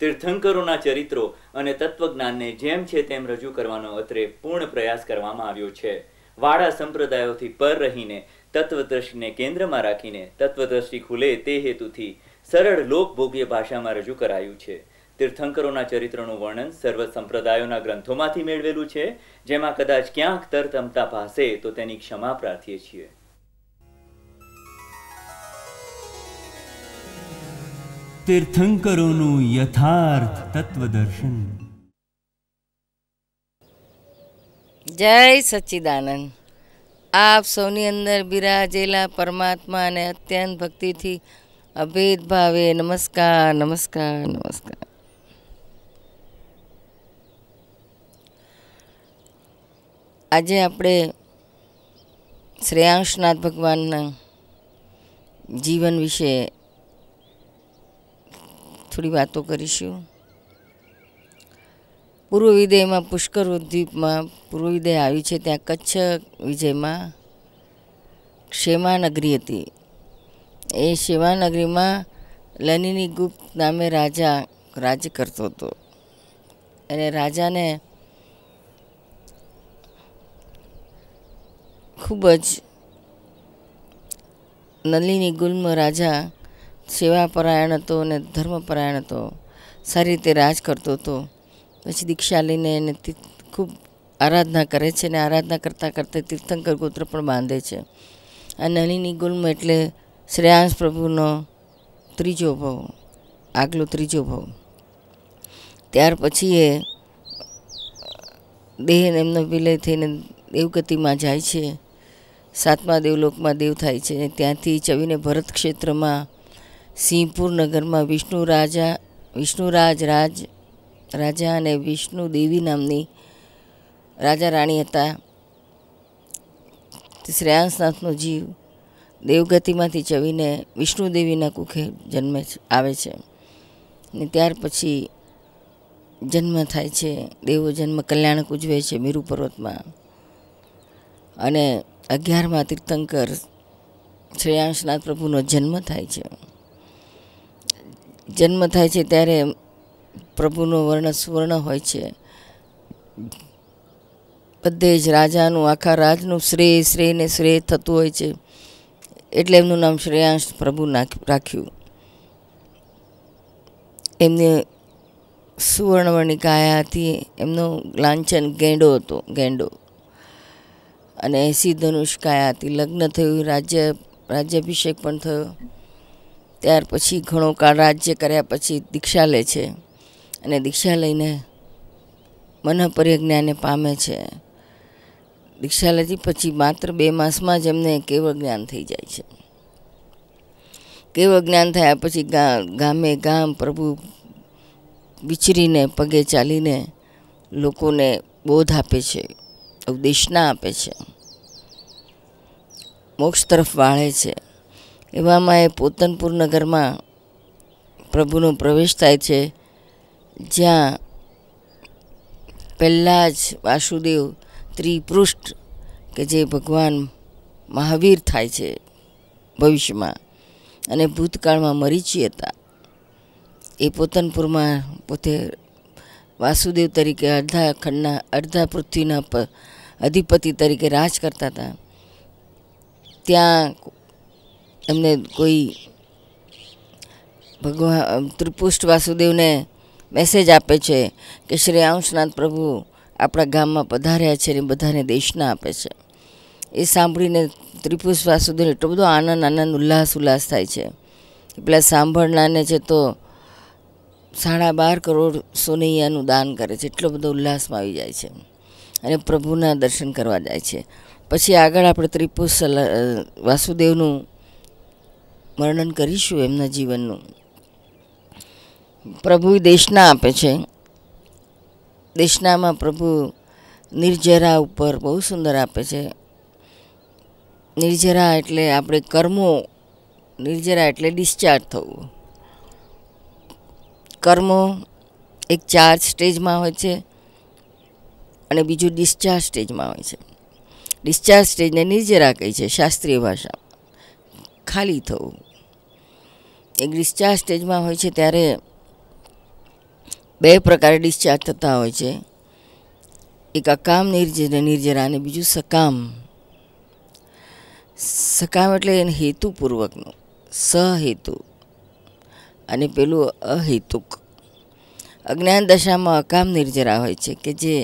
તીર્થંકરોના ચરિત્રો અને તત્વજ્ઞાનને જેમ છે તેમ રજૂ કરવાનો અત્રે પૂર્ણ પ્રયાસ કરવામાં આવ્યો છે વાડા સંપ્રદાયોથી પર રહીને તત્વદ્રષ્ટિને કેન્દ્રમાં રાખીને તત્વદ્રષ્ટિ ખુલે તે હેતુથી સરળ લોકભોગ્ય ભાષામાં રજૂ કરાયું છે તીર્થંકરોના ચરિત્રનું વર્ણન સર્વ સંપ્રદાયોના ગ્રંથોમાંથી મેળવેલું છે જેમાં કદાચ ક્યાંક તરતમતા ભાષે તો તેની ક્ષમા પ્રાર્થીએ છીએ તીર્થંકરોનું યથાર્થ તત્વદર્શન જય સચ્ચિદાનંદ આપ સૌની અંદર બિરાજેલા પરમાત્માને અત્યંત ભક્તિથી અભેદ ભાવે નમસ્કાર નમસ્કાર નમસ્કાર આજે આપણે શ્રેયાંશનાથ ભગવાનના જીવન વિશે થોડી વાતો કરીશું પૂર્વ વિદયમાં પુષ્કર દ્વીપમાં પૂર્વ વિદય આવ્યું છે ત્યાં કચ્છ વિજયમાં ક્ષેમાનગરી હતી એ ક્ષેમાનગરીમાં લનિની ગુપ્ત નામે રાજા રાજ કરતો હતો અને રાજાને ખૂબ જ નલિની ગુલ્મ રાજા સેવાપરાયણ હતો અને ધર્મપરાયણ હતો સારી રીતે રાજ કરતો હતો પછી દીક્ષા લઈને એને ખૂબ આરાધના કરે છે અને આરાધના કરતાં કરતાં તીર્થંકર ગોત્ર પણ બાંધે છે આ નલીની ગુલ્મ એટલે શ્રેયાંશ પ્રભુનો ત્રીજો ભાવ આગલો ત્રીજો ભાવ ત્યાર પછી એ દેહ એમનો વિલય થઈને દેવગતિમાં જાય છે સાતમા દેવલોકમાં દેવ થાય છે ત્યાંથી ચવીને ભરત ક્ષેત્રમાં સિંહપુર નગરમાં વિષ્ણુ રાજા વિષ્ણુરાજ રાજ રાજા અને વિષ્ણુ દેવી નામની રાજા રાણી હતા શ્રેયાંશનાથનો જીવ દેવગતિમાંથી ચવીને વિષ્ણુદેવીના કુખે જન્મે આવે છે ને ત્યાર પછી જન્મ થાય છે દેવો જન્મ કલ્યાણક ઉજવે છે મીરુ પર્વતમાં અને અગિયારમાં તીર્થંકર શ્રેયાંશનાથ પ્રભુનો જન્મ થાય છે જન્મ થાય છે ત્યારે પ્રભુનો વર્ણ સુવર્ણ હોય છે બધે જ રાજાનું આખા રાજનું શ્રેય શ્રેયને શ્રેય થતું હોય છે એટલે એમનું નામ શ્રેયાંશ પ્રભુ નાખ રાખ્યું એમને સુવર્ણવર્ણી કાયા હતી એમનો લાંચન ગેંડો હતો ગેંડો અને એસી ધનુષ કાયા હતી લગ્ન થયું રાજ્ય રાજ્યાભિષેક પણ થયો ત્યાર પછી ઘણો કાળ રાજ્ય કર્યા પછી દીક્ષા લે છે અને દીક્ષા લઈને મનપરિજ્ઞાને પામે છે દીક્ષા લેતી પછી માત્ર બે માસમાં જ એમને કેવળ જ્ઞાન થઈ જાય છે કેવળ જ્ઞાન થયા પછી ગામે ગામ પ્રભુ વિચરીને પગે ચાલીને લોકોને બોધ આપે છે ઉપદેશના આપે છે મોક્ષ તરફ વાળે છે એવામાં એ પોતનપુર નગરમાં પ્રભુનો પ્રવેશ થાય છે જ્યાં પહેલાં જ વાસુદેવ ત્રિપૃષ્ઠ કે જે ભગવાન મહાવીર થાય છે ભવિષ્યમાં અને ભૂતકાળમાં મરીચી હતા એ પોતનપુરમાં પોતે વાસુદેવ તરીકે અડધા ખંડના અડધા પૃથ્વીના અધિપતિ તરીકે રાજ કરતા હતા ત્યાં એમને કોઈ ભગવાન ત્રિપુષ્ટ વાસુદેવને મેસેજ આપે છે કે શ્રી અંશનાથ પ્રભુ આપણા ગામમાં પધાર્યા છે અને બધાને દેશના આપે છે એ સાંભળીને ત્રિપુષ વાસુદેવ એટલો બધો આનંદ આનંદ ઉલ્લાસ ઉલ્લાસ થાય છે પેલા સાંભળનારને છે તો સાડા બાર કરોડ સોનૈયાનું દાન કરે છે એટલો બધો ઉલ્લાસમાં આવી જાય છે અને પ્રભુના દર્શન કરવા જાય છે પછી આગળ આપણે ત્રિપુષ વાસુદેવનું વર્ણન કરીશું એમના જીવનનું પ્રભુ દેશના આપે છે દેશનામાં પ્રભુ નિર્જરા ઉપર બહુ સુંદર આપે છે નિર્જરા એટલે આપણે કર્મો નિર્જરા એટલે ડિસ્ચાર્જ થવું કર્મો એક ચાર્જ સ્ટેજમાં હોય છે અને બીજું ડિસ્ચાર્જ સ્ટેજમાં હોય છે ડિસ્ચાર્જ સ્ટેજને નિર્જરા કહે છે શાસ્ત્રીય ભાષામાં ખાલી થવું એક ડિસ્ચાર્જ સ્ટેજમાં હોય છે ત્યારે બે પ્રકારે ડિસ્ચાર્જ થતા હોય છે એક અકામ નિર્જર નિર્જરા અને બીજું સકામ સકામ એટલે એને હેતુપૂર્વકનું સહેતુ અને પેલું અહેતુક અજ્ઞાન દશામાં અકામ નિર્જરા હોય છે કે જે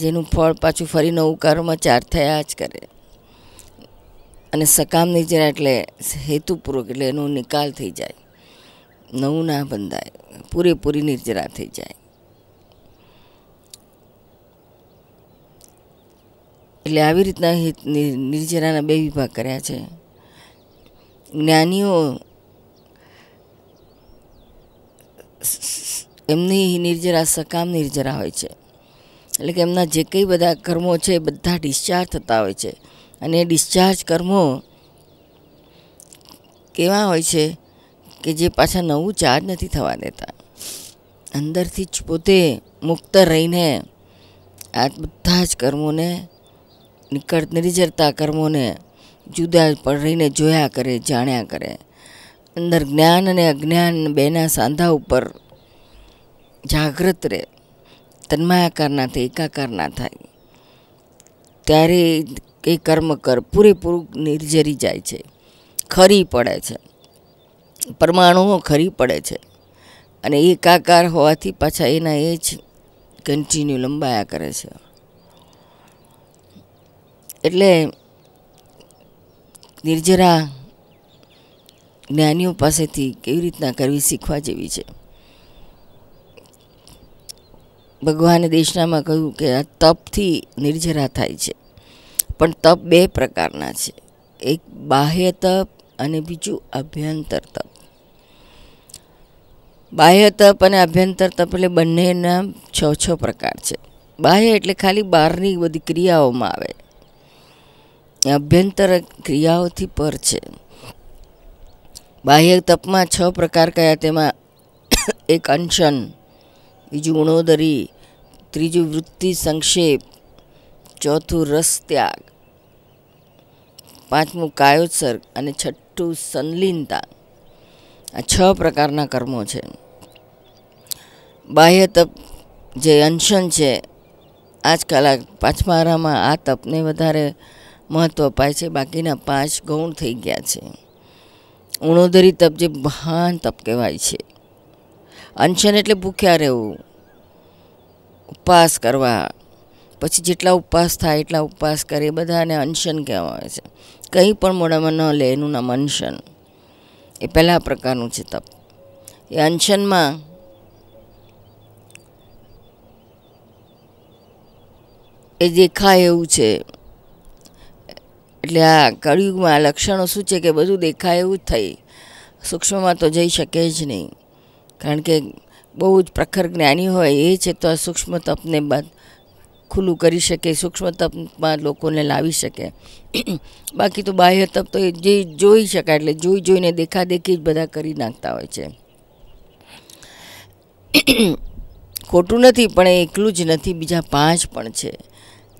જેનું ફળ પાછું ફરી નવું કર્મ ચાર થયા જ કરે અને સકામ જરા એટલે હેતુપૂર્વક એટલે એનો નિકાલ થઈ જાય નવું ના બંધાય પૂરેપૂરી નિર્જરા થઈ જાય એટલે આવી રીતના નિર્જરાના બે વિભાગ કર્યા છે જ્ઞાનીઓ એમની નિર્જરા સકામ નિર્જરા હોય છે એટલે કે એમના જે કંઈ બધા કર્મો છે એ બધા ડિસ્ચાર્જ થતા હોય છે અને ડિસ્ચાર્જ કર્મો કેવા હોય છે કે જે પાછા નવું ચાર્જ નથી થવા દેતા અંદરથી જ પોતે મુક્ત રહીને આ બધા જ કર્મોને નીકળ નિર્જરતા કર્મોને જુદા પર રહીને જોયા કરે જાણ્યા કરે અંદર જ્ઞાન અને અજ્ઞાન બેના સાંધા ઉપર જાગૃત રહે તન્માયાકારના થાય એકાકારના થાય ત્યારે કે કર્મ કર પૂરેપૂરું નિર્જરી જાય છે ખરી પડે છે પરમાણુઓ ખરી પડે છે અને એકાકાર હોવાથી પાછા એના એ જ કન્ટિન્યુ લંબાયા કરે છે એટલે નિર્જરા જ્ઞાનીઓ પાસેથી કેવી રીતના કરવી શીખવા જેવી છે ભગવાને દેશનામાં કહ્યું કે આ તપથી નિર્જરા થાય છે પણ તપ બે પ્રકારના છે એક બાહ્ય તપ અને બીજું આભ્યંતર તપ બાહ્ય તપ અને આભ્યંતર તપ એટલે બંનેના છ છ પ્રકાર છે બાહ્ય એટલે ખાલી બહારની બધી ક્રિયાઓમાં આવે અભ્યંતર ક્રિયાઓથી પર છે બાહ્ય તપમાં છ પ્રકાર કયા તેમાં એક અંશન બીજું ઉણોદરી ત્રીજું વૃત્તિ સંક્ષેપ ચોથું રસ ત્યાગ પાંચમું કાયોત્સર્ગ અને છઠ્ઠું સંલિનતા આ છ પ્રકારના કર્મો છે બાહ્ય તપ જે અનશન છે આજકાલ આ પાંચમારામાં આ તપને વધારે મહત્ત્વ અપાય છે બાકીના પાંચ ગૌણ થઈ ગયા છે ઉણોદરી તપ જે મહાન તપ કહેવાય છે અનશન એટલે ભૂખ્યા રહેવું ઉપવાસ કરવા પછી જેટલા ઉપવાસ થાય એટલા ઉપવાસ કરે બધાને અનશન કહેવામાં આવે છે કંઈ પણ મોડામાં ન લે એનું નામ અનશન એ પહેલા પ્રકારનું છે તપ એ અનશનમાં એ દેખાય એવું છે એટલે આ કળિયુગમાં આ લક્ષણો શું છે કે બધું દેખાય એવું જ થઈ સૂક્ષ્મમાં તો જઈ શકે જ નહીં કારણ કે બહુ જ પ્રખર જ્ઞાની હોય એ છે તો આ સૂક્ષ્મ તપને બાદ ખુલ્લું કરી શકે સૂક્ષ્મ તપમાં લોકોને લાવી શકે બાકી તો બાહ્ય તપ તો જે જોઈ શકાય એટલે જોઈ જોઈને દેખાદેખી જ બધા કરી નાખતા હોય છે ખોટું નથી પણ એ એકલું જ નથી બીજા પાંચ પણ છે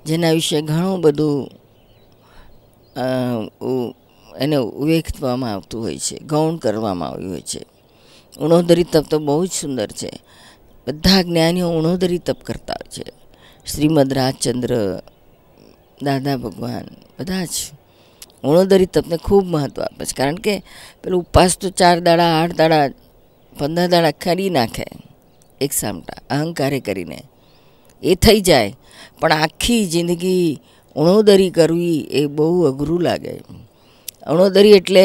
જેના વિશે ઘણું બધું એને ઉવેખવામાં આવતું હોય છે ગૌણ કરવામાં આવ્યું હોય છે ઉણોદરી તપ તો બહુ જ સુંદર છે બધા જ્ઞાનીઓ ઉણોદરી તપ કરતા હોય છે શ્રીમદ રાજચંદ્ર દાદા ભગવાન બધા જ ઓણોદરી તપને ખૂબ મહત્ત્વ આપે છે કારણ કે પેલું ઉપવાસ તો ચાર દાડા આઠ દાડા પંદર દાડા કરી નાખે એક સામટા અહંકારે કરીને એ થઈ જાય પણ આખી જિંદગી અણોદરી કરવી એ બહુ અઘરું લાગે અણોદરી એટલે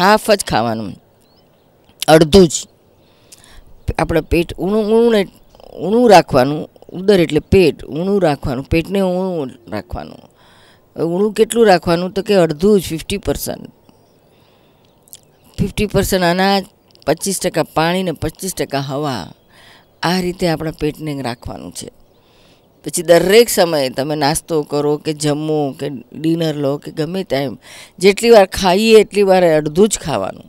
હાફ જ ખાવાનું અડધું જ આપણે પેટ ઊણું ઊણું ઊણું રાખવાનું ઉદર એટલે પેટ ઊણું રાખવાનું પેટને ઊણું રાખવાનું ઊણું કેટલું રાખવાનું તો કે અડધું જ ફિફ્ટી પર્સન્ટ ફિફ્ટી પર્સન્ટ અનાજ પચીસ ટકા પાણી ને પચીસ ટકા હવા આ રીતે આપણા પેટને રાખવાનું છે પછી દરેક સમયે તમે નાસ્તો કરો કે જમો કે ડિનર લો કે ગમે ટાઈમ જેટલી વાર ખાઈએ એટલી વાર અડધું જ ખાવાનું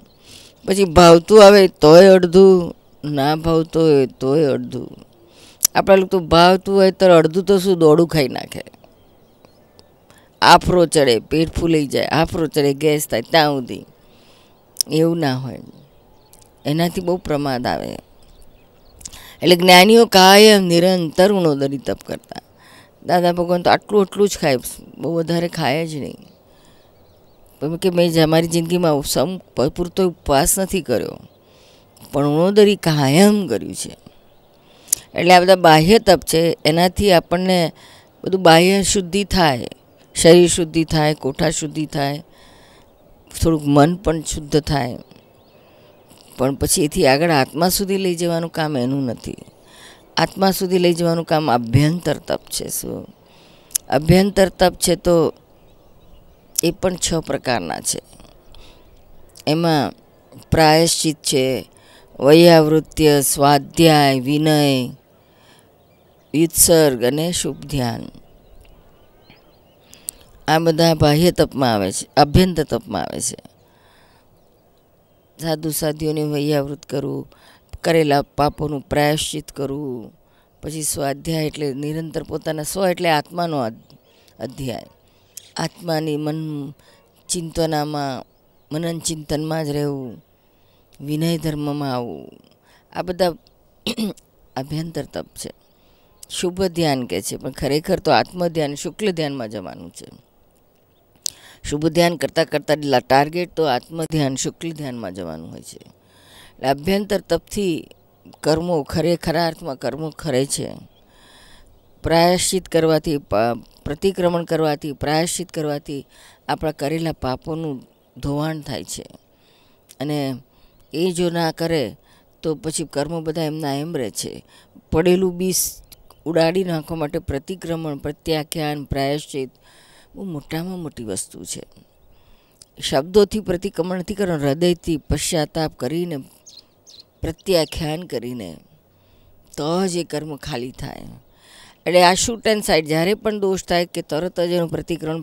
પછી ભાવતું આવે તોય અડધું ના ભાવતું હોય તોય અડધું આપણા લોકો ભાવતું હોય તો અડધું તો શું દોડું ખાઈ નાખે આફરો ચડે પેટ ફૂલી જાય આફરો ચડે ગેસ થાય ત્યાં સુધી એવું ના હોય એનાથી બહુ પ્રમાદ આવે એટલે જ્ઞાનીઓ કાયમ નિરંતર ઉણોદરી તપ કરતા દાદા ભગવાન તો આટલું આટલું જ ખાય બહુ વધારે ખાય જ નહીં પણ કે મેં મારી જિંદગીમાં સમ પૂરતો ઉપવાસ નથી કર્યો પણ ઉણોદરી કાયમ કર્યું છે એટલે આ બધા બાહ્ય તપ છે એનાથી આપણને બધું બાહ્ય શુદ્ધિ થાય શરીર શુદ્ધિ થાય કોઠા શુદ્ધિ થાય થોડુંક મન પણ શુદ્ધ થાય પણ પછી એથી આગળ આત્મા સુધી લઈ જવાનું કામ એનું નથી આત્મા સુધી લઈ જવાનું કામ અભ્યંતર તપ છે શું અભ્યંતર તપ છે તો એ પણ છ પ્રકારના છે એમાં પ્રાયશ્ચિત છે વયાવૃત્ય સ્વાધ્યાય વિનય વિત્સર્ગ અને શુભ ધ્યાન આ બધા બાહ્ય તપમાં આવે છે આભ્યંતર તપમાં આવે છે સાધુ સાધ્યોને વૈયાવૃત કરવું કરેલા પાપોનું પ્રાયશ્ચિત કરવું પછી સ્વાધ્યાય એટલે નિરંતર પોતાના સ્વ એટલે આત્માનો અધ્યાય આત્માની મન ચિંતનામાં મનન ચિંતનમાં જ રહેવું વિનય ધર્મમાં આવવું આ બધા આભ્યંતર તપ છે શુભ ધ્યાન કહે છે પણ ખરેખર તો આત્મધ્યાન શુક્લ ધ્યાનમાં જવાનું છે શુભ ધ્યાન કરતાં કરતાં ટાર્ગેટ તો આત્મધ્યાન શુક્લ ધ્યાનમાં જવાનું હોય છે એટલે અભ્યંતર તપથી કર્મો ખરે ખરા અર્થમાં કર્મો ખરે છે પ્રાયશ્ચિત કરવાથી પ્રતિક્રમણ કરવાથી પ્રાયશ્ચિત કરવાથી આપણા કરેલા પાપોનું ધોવાણ થાય છે અને એ જો ના કરે તો પછી કર્મ બધા એમના એમ રહે છે પડેલું બીસ ઉડાડી નાખવા માટે પ્રતિક્રમણ પ્રત્યાખ્યાન પ્રાયશ્ચિત બહુ મોટામાં મોટી વસ્તુ છે શબ્દોથી પ્રતિક્રમણ નથી કરવાનું હૃદયથી પશ્ચાતાપ કરીને પ્રત્યાખ્યાન કરીને તો જ એ કર્મ ખાલી થાય એટલે આ શૂટ એન્ડ સાઇડ જ્યારે પણ દોષ થાય કે તરત જ એનું પ્રતિક્રમણ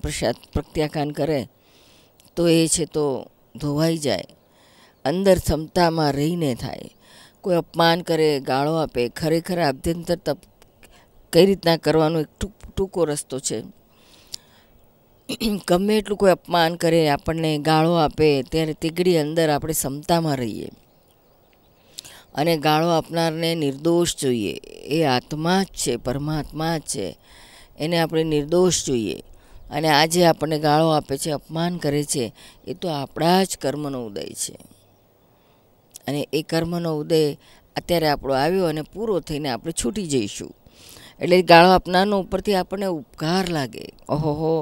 પ્રત્યાખ્યાન કરે તો એ છે તો ધોવાઈ જાય અંદર ક્ષમતામાં રહીને થાય કોઈ અપમાન કરે ગાળો આપે ખરેખર આભ્યંતર તપ કઈ રીતના કરવાનો એક ટૂંકો રસ્તો છે ગમે એટલું કોઈ અપમાન કરે આપણને ગાળો આપે ત્યારે તીગડી અંદર આપણે ક્ષમતામાં રહીએ અને ગાળો આપનારને નિર્દોષ જોઈએ એ આત્મા જ છે પરમાત્મા જ છે એને આપણે નિર્દોષ જોઈએ અને આજે આપણને ગાળો આપે છે અપમાન કરે છે એ તો આપણા જ કર્મનો ઉદય છે અને એ કર્મનો ઉદય અત્યારે આપણો આવ્યો અને પૂરો થઈને આપણે છૂટી જઈશું એટલે ગાળો આપનારનો ઉપરથી આપણને ઉપકાર લાગે ઓહો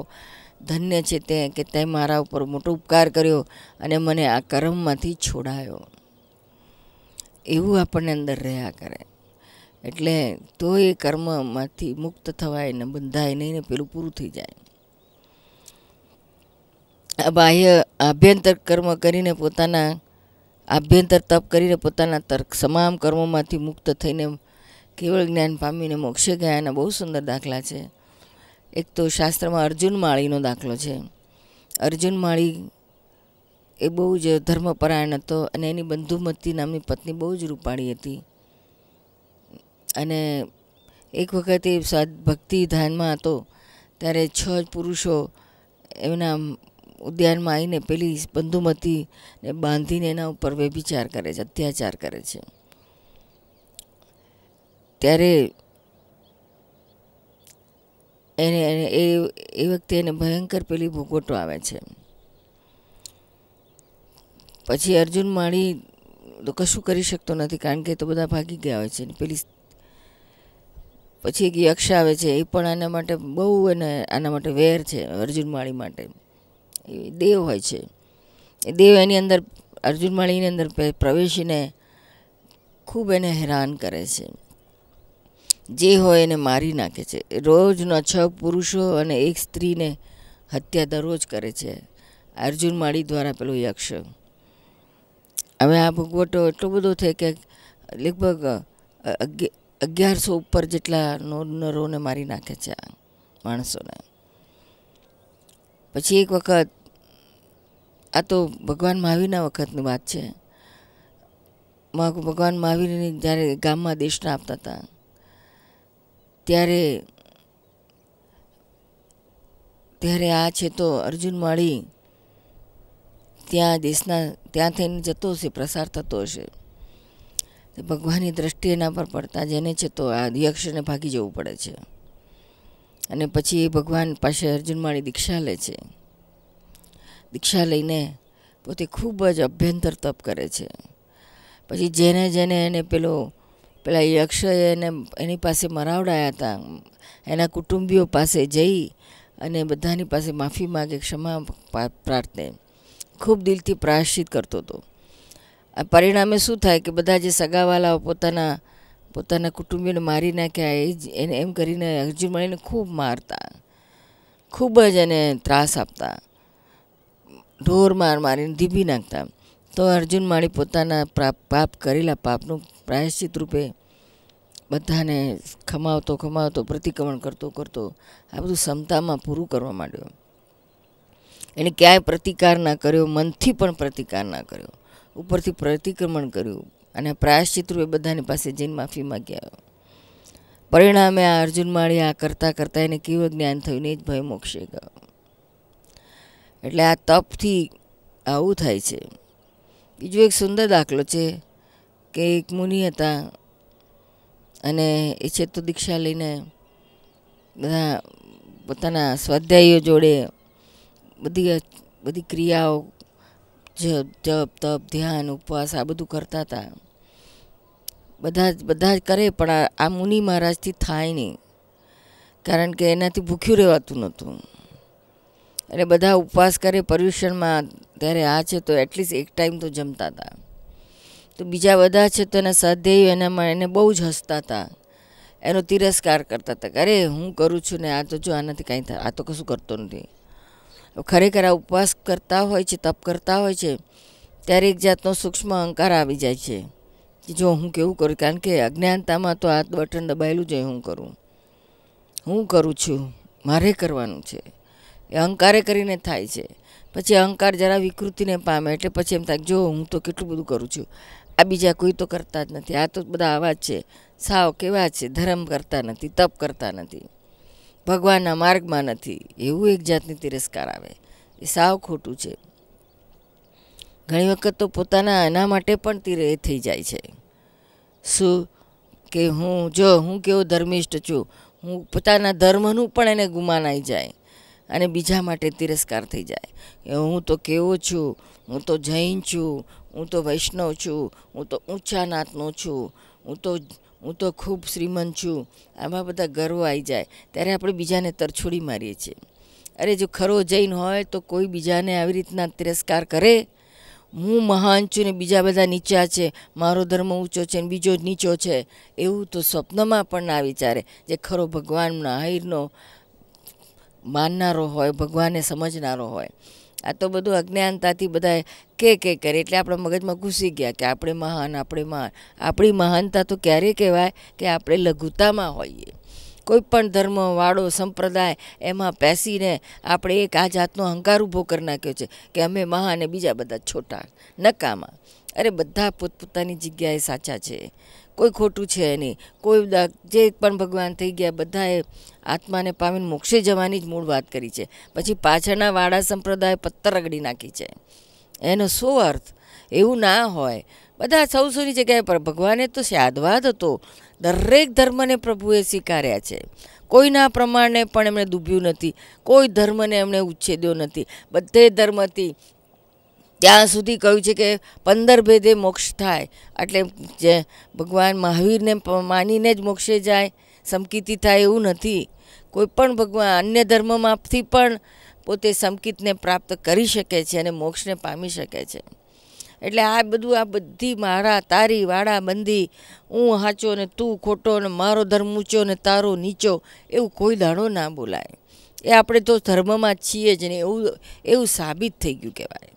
ધન્ય છે તે કે તે મારા ઉપર મોટો ઉપકાર કર્યો અને મને આ કર્મમાંથી છોડાયો એવું આપણને અંદર રહ્યા કરે એટલે તો એ કર્મમાંથી મુક્ત થવાય ને બંધાય નહીં ને પેલું પૂરું થઈ જાય આ બાહ્ય આભ્યંતર કર્મ કરીને પોતાના આભ્યંતર તપ કરીને પોતાના તર્ક તમામ કર્મોમાંથી મુક્ત થઈને કેવળ જ્ઞાન પામીને મોક્ષે ગયાના બહુ સુંદર દાખલા છે એક તો શાસ્ત્રમાં અર્જુન માળીનો દાખલો છે અર્જુન માળી એ બહુ જ ધર્મપરાયણ હતો અને એની બંધુમતી નામની પત્ની બહુ જ રૂપાળી હતી અને એક વખત એ સ્વાદ ભક્તિ ધ્યાનમાં હતો ત્યારે છ પુરુષો એમના ઉદ્યાનમાં આવીને પેલી બંધુમતીને બાંધીને એના ઉપર વ્યભિચાર કરે છે અત્યાચાર કરે છે ત્યારે એને એને એ એ વખતે એને ભયંકર પેલી ભૂગોટો આવે છે પછી અર્જુન માળી તો કશું કરી શકતો નથી કારણ કે તો બધા ભાગી ગયા હોય છે પેલી પછી એક યક્ષ આવે છે એ પણ આના માટે બહુ એને આના માટે વેર છે અર્જુન માળી માટે એ દેવ હોય છે એ દેવ એની અંદર અર્જુન માળીની અંદર પ્રવેશીને ખૂબ એને હેરાન કરે છે જે હોય એને મારી નાખે છે રોજના છ પુરુષો અને એક સ્ત્રીને હત્યા દરરોજ કરે છે અર્જુન માળી દ્વારા પેલો યક્ષ હવે આ ભગવટો એટલો બધો છે કે લગભગ અગિયારસો ઉપર જેટલા નરોને મારી નાખે છે આ માણસોને પછી એક વખત આ તો ભગવાન મહાવીરના વખતની વાત છે ભગવાન મહાવીરની જ્યારે ગામમાં દેશના આપતા હતા ત્યારે ત્યારે આ છે તો અર્જુન માળી ત્યાં દેશના ત્યાં થઈને જતો હશે પ્રસાર થતો હશે ભગવાનની દ્રષ્ટિ એના પર પડતા જેને છે તો આ યક્ષને ભાગી જવું પડે છે અને પછી એ ભગવાન પાસે અર્જુનમાળી દીક્ષા લે છે દીક્ષા લઈને પોતે ખૂબ જ અભ્યંતર તપ કરે છે પછી જેને જેને એને પેલો પેલા એ અક્ષય એને એની પાસે મરાવડાયા હતા એના કુટુંબીઓ પાસે જઈ અને બધાની પાસે માફી માગે ક્ષમા પ્રાર્થને ખૂબ દિલથી પ્રાશિત કરતો હતો આ પરિણામે શું થાય કે બધા જે સગાવાલાઓ પોતાના પોતાના કુટુંબીઓને મારી નાખ્યા એ જ એને એમ કરીને અર્જુન મળીને ખૂબ મારતા ખૂબ જ એને ત્રાસ આપતા ઢોર માર મારીને ધીબી નાખતા તો અર્જુન માળી પોતાના પાપ કરેલા પાપનું પ્રાયશ્ચિત રૂપે બધાને ખમાવતો ખમાવતો પ્રતિક્રમણ કરતો કરતો આ બધું ક્ષમતામાં પૂરું કરવા માંડ્યો એણે ક્યાંય પ્રતિકાર ના કર્યો મનથી પણ પ્રતિકાર ના કર્યો ઉપરથી પ્રતિક્રમણ કર્યું અને પ્રાયશ્ચિત રૂપે બધાની પાસે જઈને માફી માગી આવ્યો પરિણામે આ અર્જુન માળી આ કરતાં કરતાં એને કેવું જ્ઞાન થયું ને જ ભય મોક્ષે ગયો એટલે આ તપથી આવું થાય છે બીજો એક સુંદર દાખલો છે કે એક મુનિ હતા અને એ તો દીક્ષા લઈને બધા પોતાના સ્વાધ્યાયીઓ જોડે બધી બધી ક્રિયાઓ જપ જપ તપ ધ્યાન ઉપવાસ આ બધું કરતા હતા બધા જ બધા જ કરે પણ આ મુનિ મહારાજથી થાય નહીં કારણ કે એનાથી ભૂખ્યું રહેવાતું નહોતું અને બધા ઉપવાસ કરે પર્યુષણમાં ત્યારે આ છે તો એટલીસ્ટ એક ટાઈમ તો જમતા હતા તો બીજા બધા છે તો એના સ્વાધ્યાયીઓ એનામાં એને બહુ જ હસતા હતા એનો તિરસ્કાર કરતા હતા અરે હું કરું છું ને આ તો જો આનાથી કાંઈ થાય આ તો કશું કરતો નથી ખરેખર આ ઉપવાસ કરતા હોય છે તપ કરતા હોય છે ત્યારે એક જાતનો સૂક્ષ્મ અહંકાર આવી જાય છે કે જો હું કેવું કરું કારણ કે અજ્ઞાનતામાં તો આ બટન દબાયેલું જ હું કરું હું કરું છું મારે કરવાનું છે એ અહંકારે કરીને થાય છે પછી અહંકાર જરા વિકૃતિને પામે એટલે પછી એમ થાય જો હું તો કેટલું બધું કરું છું આ બીજા કોઈ તો કરતા જ નથી આ તો બધા આવા જ છે સાવ કેવા છે ધર્મ કરતા નથી તપ કરતા નથી ભગવાનના માર્ગમાં નથી એવું એક જાતની તિરસ્કાર આવે એ સાવ ખોટું છે ઘણી વખત તો પોતાના એના માટે પણ તિરે થઈ જાય છે શું કે હું જો હું કેવો ધર્મિષ્ઠ છું હું પોતાના ધર્મનું પણ એને ગુમાન આવી જાય અને બીજા માટે તિરસ્કાર થઈ જાય કે હું તો કેવો છું હું તો જૈન છું હું તો વૈષ્ણવ છું હું તો ઊંચા નાતનો છું હું તો હું તો ખૂબ શ્રીમંત છું આમાં બધા ગર્વ આવી જાય ત્યારે આપણે બીજાને તરછોડી મારીએ છીએ અરે જો ખરો જૈન હોય તો કોઈ બીજાને આવી રીતના તિરસ્કાર કરે હું મહાન છું ને બીજા બધા નીચા છે મારો ધર્મ ઊંચો છે ને બીજો નીચો છે એવું તો સ્વપ્નમાં પણ ના વિચારે જે ખરો ભગવાનના હૈરનો માનનારો હોય ભગવાનને સમજનારો હોય આ તો બધું અજ્ઞાનતાથી બધા કે કે કરે એટલે આપણા મગજમાં ઘૂસી ગયા કે આપણે મહાન આપણે મહાન આપણી મહાનતા તો ક્યારે કહેવાય કે આપણે લઘુતામાં હોઈએ કોઈ પણ ધર્મવાળો સંપ્રદાય એમાં પેસીને આપણે એક આ જાતનો અહંકાર ઊભો કરી નાખ્યો છે કે અમે મહાન બીજા બધા છોટા નકામા અરે બધા પોતપોતાની જગ્યાએ સાચા છે કોઈ ખોટું છે નહીં કોઈ જે પણ ભગવાન થઈ ગયા બધાએ આત્માને પામીને મોક્ષે જવાની જ મૂળ વાત કરી છે પછી પાછળના વાડા સંપ્રદાય પત્તર રગડી નાખી છે એનો શું અર્થ એવું ના હોય બધા સૌ સૌની જગ્યાએ પર ભગવાને તો સાધવાદ હતો દરેક ધર્મને પ્રભુએ સ્વીકાર્યા છે કોઈના પ્રમાણે પણ એમણે ડૂબ્યું નથી કોઈ ધર્મને એમણે ઉચ્છેદ્યો નથી બધે ધર્મથી ત્યાં સુધી કહ્યું છે કે પંદર ભેદે મોક્ષ થાય એટલે જે ભગવાન મહાવીરને માનીને જ મોક્ષે જાય સમકીતી થાય એવું નથી કોઈ પણ ભગવાન અન્ય ધર્મમાંથી પણ પોતે સમકીતને પ્રાપ્ત કરી શકે છે અને મોક્ષને પામી શકે છે એટલે આ બધું આ બધી મારા તારી વાડાબંધી હું હાચો ને તું ખોટો ને મારો ધર્મ ઊંચો ને તારો નીચો એવું કોઈ દાડો ના બોલાય એ આપણે તો ધર્મમાં છીએ જ ને એવું એવું સાબિત થઈ ગયું કહેવાય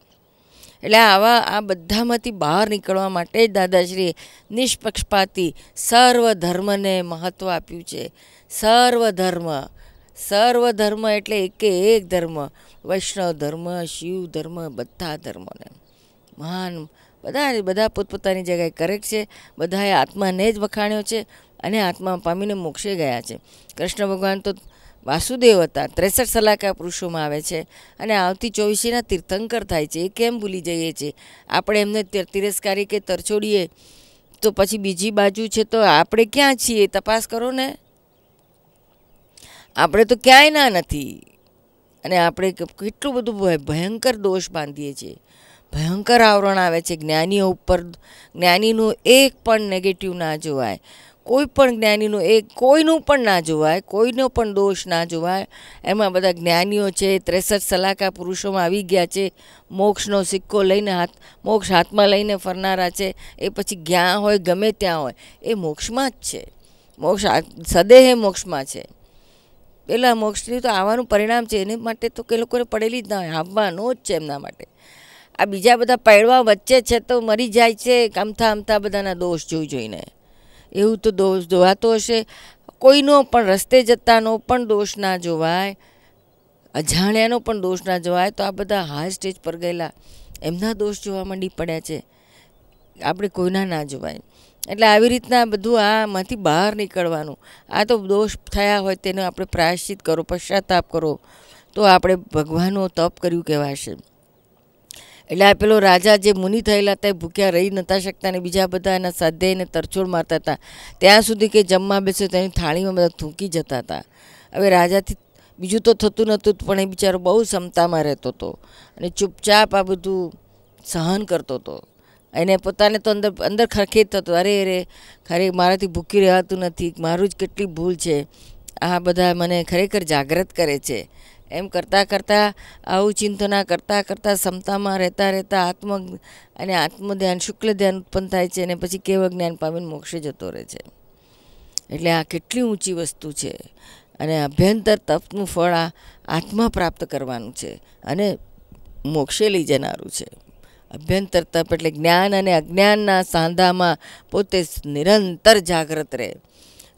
એટલે આવા આ બધામાંથી બહાર નીકળવા માટે જ દાદાશ્રીએ નિષ્પક્ષપાતી સર્વધર્મને મહત્ત્વ આપ્યું છે સર્વધર્મ સર્વધર્મ એટલે એકે એક ધર્મ વૈષ્ણવ ધર્મ શિવ ધર્મ બધા ધર્મોને મહાન બધા બધા પોતપોતાની જગ્યાએ કરેક્ટ છે બધાએ આત્માને જ વખાણ્યો છે અને આત્મા પામીને મોક્ષે ગયા છે કૃષ્ણ ભગવાન તો વાસુદેવ હતા ત્રેસઠ સલાહકાર પુરુષોમાં આવે છે અને આવતી ચોવીસીના તીર્થંકર થાય છે એ કેમ ભૂલી જઈએ છીએ આપણે એમને તિરસ્કારી કે તરછોડીએ તો પછી બીજી બાજુ છે તો આપણે ક્યાં છીએ તપાસ કરો ને આપણે તો ક્યાંય ના નથી અને આપણે કેટલું બધું ભયંકર દોષ બાંધીએ છીએ ભયંકર આવરણ આવે છે જ્ઞાનીઓ ઉપર જ્ઞાનીનું એક પણ નેગેટિવ ના જોવાય કોઈ પણ જ્ઞાનીનું એ કોઈનું પણ ના જોવાય કોઈનો પણ દોષ ના જોવાય એમાં બધા જ્ઞાનીઓ છે ત્રેસઠ સલાહકાર પુરુષોમાં આવી ગયા છે મોક્ષનો સિક્કો લઈને હાથ મોક્ષ હાથમાં લઈને ફરનારા છે એ પછી જ્યાં હોય ગમે ત્યાં હોય એ મોક્ષમાં જ છે મોક્ષ સદેહે મોક્ષમાં છે પેલા મોક્ષની તો આવવાનું પરિણામ છે એને માટે તો કે લોકોને પડેલી જ ના હોય આવવાનો જ છે એમના માટે આ બીજા બધા પૈડવા વચ્ચે છે તો મરી જાય છે આમથા આમથા બધાના દોષ જોઈ જોઈને એવું તો દોષ જોવાતો હશે કોઈનો પણ રસ્તે જતાનો પણ દોષ ના જોવાય અજાણ્યાનો પણ દોષ ના જોવાય તો આ બધા હાઈ સ્ટેજ પર ગયેલા એમના દોષ જોવા માંડી પડ્યા છે આપણે કોઈના ના જોવાય એટલે આવી રીતના બધું આમાંથી બહાર નીકળવાનું આ તો દોષ થયા હોય તેનો આપણે પ્રાયશ્ચિત કરો પશ્ચાતાપ કરો તો આપણે ભગવાનનો તપ કર્યું કહેવાશે એટલે આ પેલો રાજા જે મુનિ થયેલા હતા એ ભૂખ્યા રહી નતા શકતા અને બીજા બધા એના સાધ્ય એને તરછોડ મારતા હતા ત્યાં સુધી કે જમવા બેસે તો એની થાળીમાં બધા થૂંકી જતા હતા હવે રાજાથી બીજું તો થતું નહોતું પણ એ બિચારો બહુ ક્ષમતામાં રહેતો હતો અને ચૂપચાપ આ બધું સહન કરતો હતો એને પોતાને તો અંદર અંદર ખરખેજ થતો અરે અરે ખરે મારાથી ભૂખી રહેવાતું નથી મારું જ કેટલી ભૂલ છે આ બધા મને ખરેખર જાગૃત કરે છે એમ કરતાં કરતાં આવું ચિંતના કરતાં કરતાં ક્ષમતામાં રહેતા રહેતા આત્મ અને આત્મધ્યાન શુક્લ ધ્યાન ઉત્પન્ન થાય છે અને પછી કેવ જ્ઞાન પામીને મોક્ષે જતો રહે છે એટલે આ કેટલી ઊંચી વસ્તુ છે અને અભ્યંતર તપનું ફળ આ આત્મા પ્રાપ્ત કરવાનું છે અને મોક્ષે લઈ જનારું છે અભ્યંતર તપ એટલે જ્ઞાન અને અજ્ઞાનના સાંધામાં પોતે નિરંતર જાગ્રત રહે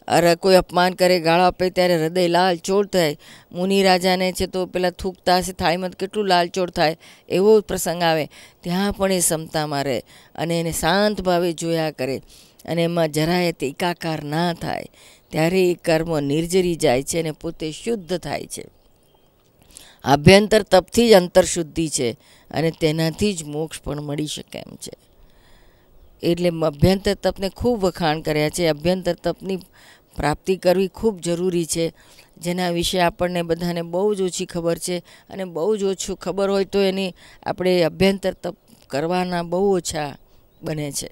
અરે કોઈ અપમાન કરે ગાળો આપે ત્યારે હૃદય લાલચોળ થાય મુનિ રાજાને છે તો પેલા થૂકતા હશે થાળીમાં કેટલું લાલચોળ થાય એવો પ્રસંગ આવે ત્યાં પણ એ ક્ષમતામાં રહે અને એને શાંત ભાવે જોયા કરે અને એમાં જરાય ટીકાકાર ના થાય ત્યારે એ કર્મ નિર્જરી જાય છે અને પોતે શુદ્ધ થાય છે આભ્યંતર તપથી જ અંતરશુદ્ધિ છે અને તેનાથી જ મોક્ષ પણ મળી શકે એમ છે એટલે અભ્યંતર તપને ખૂબ વખાણ કર્યા છે અભ્યંતર તપની પ્રાપ્તિ કરવી ખૂબ જરૂરી છે જેના વિશે આપણને બધાને બહુ જ ઓછી ખબર છે અને બહુ જ ઓછું ખબર હોય તો એની આપણે અભ્યંતર તપ કરવાના બહુ ઓછા બને છે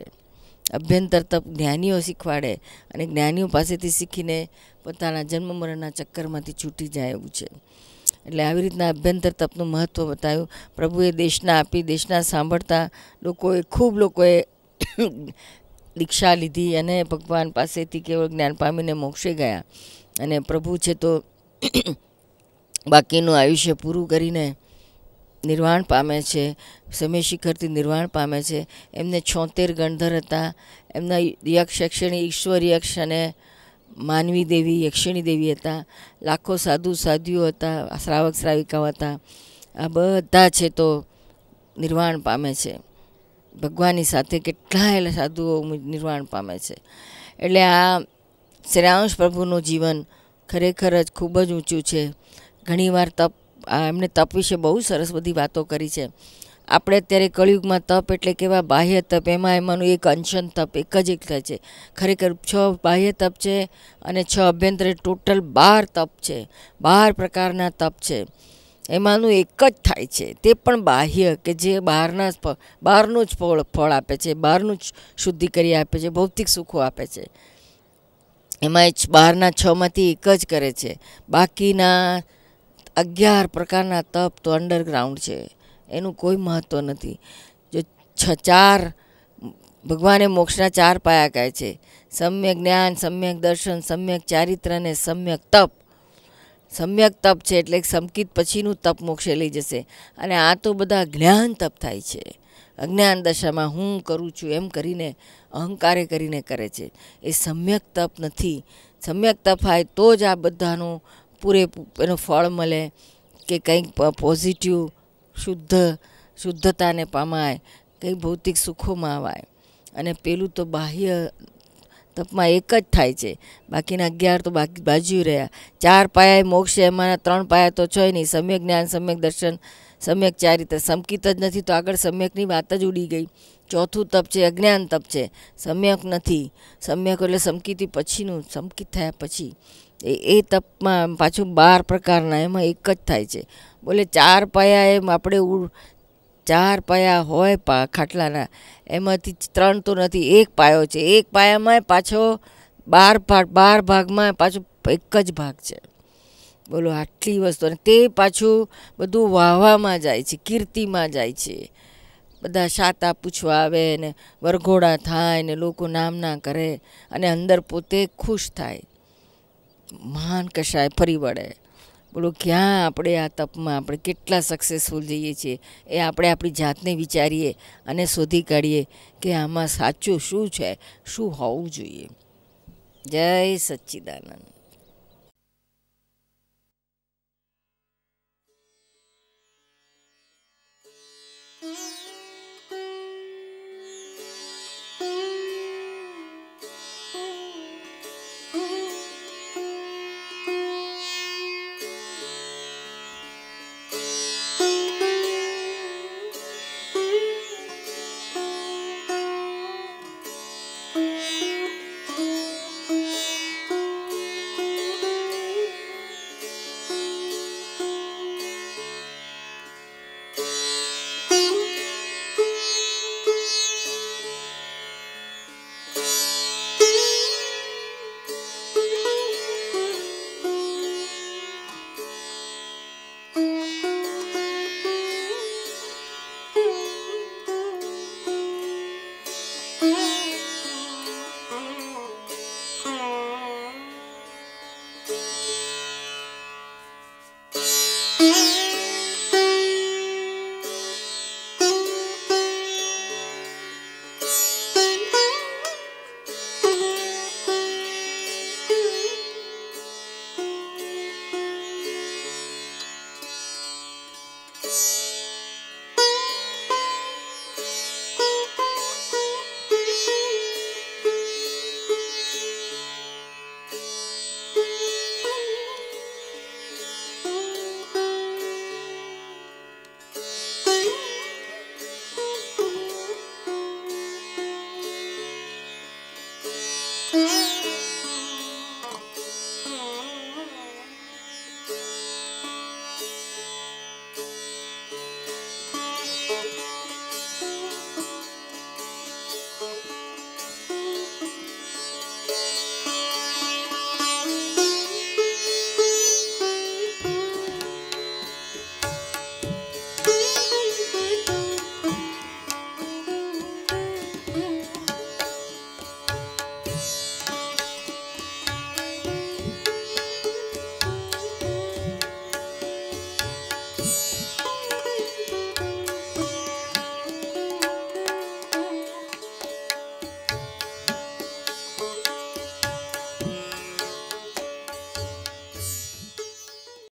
અભ્યંતર તપ જ્ઞાનીઓ શીખવાડે અને જ્ઞાનીઓ પાસેથી શીખીને પોતાના જન્મ મરણના ચક્કરમાંથી છૂટી જાય એવું છે એટલે આવી રીતના અભ્યંતર તપનું મહત્ત્વ બતાવ્યું પ્રભુએ દેશના આપી દેશના સાંભળતા લોકોએ ખૂબ લોકોએ દીક્ષા લીધી અને ભગવાન પાસેથી કેવળ જ્ઞાન પામીને મોક્ષે ગયા અને પ્રભુ છે તો બાકીનું આયુષ્ય પૂરું કરીને નિર્વાણ પામે છે સમય શિખરથી નિર્વાણ પામે છે એમને છોતેર ગણધર હતા એમના યક્ષ યક્ષણી ઈશ્વર યક્ષ અને માનવી દેવી યક્ષિણી દેવી હતા લાખો સાધુ સાધુઓ હતા શ્રાવક શ્રાવિકાઓ હતા આ બધા છે તો નિર્વાણ પામે છે ભગવાનની સાથે કેટલાય સાધુઓ નિર્વાણ પામે છે એટલે આ શ્રેયાંશ પ્રભુનું જીવન ખરેખર જ ખૂબ જ ઊંચું છે ઘણીવાર તપ એમણે તપ વિશે બહુ સરસ બધી વાતો કરી છે આપણે અત્યારે કળિયુગમાં તપ એટલે કેવા બાહ્ય તપ એમાં એમાંનું એક અંશન તપ એક જ એક થાય છે ખરેખર છ બાહ્ય તપ છે અને છ અભ્યંતરે ટોટલ બાર તપ છે બાર પ્રકારના તપ છે એમાંનું એક જ થાય છે તે પણ બાહ્ય કે જે બહારના બહારનું જ ફળ ફળ આપે છે બહારનું જ શુદ્ધિ કરી આપે છે ભૌતિક સુખો આપે છે એમાં જ બહારના છમાંથી એક જ કરે છે બાકીના અગિયાર પ્રકારના તપ તો અંડરગ્રાઉન્ડ છે એનું કોઈ મહત્ત્વ નથી જો છ ચાર ભગવાને મોક્ષના ચાર પાયા કહે છે સમ્યક જ્ઞાન સમ્યક દર્શન સમ્યક ચારિત્ર અને સમ્યક તપ સમ્યક તપ છે એટલે સમકિત પછીનું તપ મોક્ષે લઈ જશે અને આ તો બધા જ્ઞાન તપ થાય છે અજ્ઞાન દશામાં હું કરું છું એમ કરીને અહંકારે કરીને કરે છે એ સમ્યક તપ નથી સમ્યક તપ થાય તો જ આ બધાનું પૂરે એનો ફળ મળે કે કંઈક પોઝિટિવ શુદ્ધ શુદ્ધતાને પામાય કંઈક ભૌતિક સુખોમાં આવાય અને પેલું તો બાહ્ય તપમાં એક જ થાય છે બાકીના અગિયાર તો બાકી બાજ્યું રહ્યા ચાર પાયા મોક્ષ છે એમાંના ત્રણ પાયા તો છે નહીં સમ્યક જ્ઞાન સમ્યક દર્શન સમ્યક ચારિત્ર સમકિત જ નથી તો આગળ સમ્યકની વાત જ ઉડી ગઈ ચોથું તપ છે અજ્ઞાન તપ છે સમ્યક નથી સમ્યક એટલે સમકિતિ પછીનું સમકિત થયા પછી એ એ તપમાં પાછું બાર પ્રકારના એમાં એક જ થાય છે બોલે ચાર પાયા એમ આપણે ચાર પાયા હોય પા ખાટલાના એમાંથી ત્રણ તો નથી એક પાયો છે એક પાયામાં પાછો બાર ભાગ બાર ભાગમાં પાછો એક જ ભાગ છે બોલો આટલી વસ્તુ અને તે પાછું બધું વાહવામાં જાય છે કીર્તિમાં જાય છે બધા સાતા પૂછવા આવે ને વરઘોડા થાય ને લોકો નામના કરે અને અંદર પોતે ખુશ થાય મહાન કશાય ફરી વળે બોલો ક્યાં આપણે આ તપમાં આપણે કેટલા સક્સેસફુલ જઈએ છીએ એ આપણે આપણી જાતને વિચારીએ અને શોધી કાઢીએ કે આમાં સાચું શું છે શું હોવું જોઈએ જય સચ્ચિદાનંદ Mm-hmm.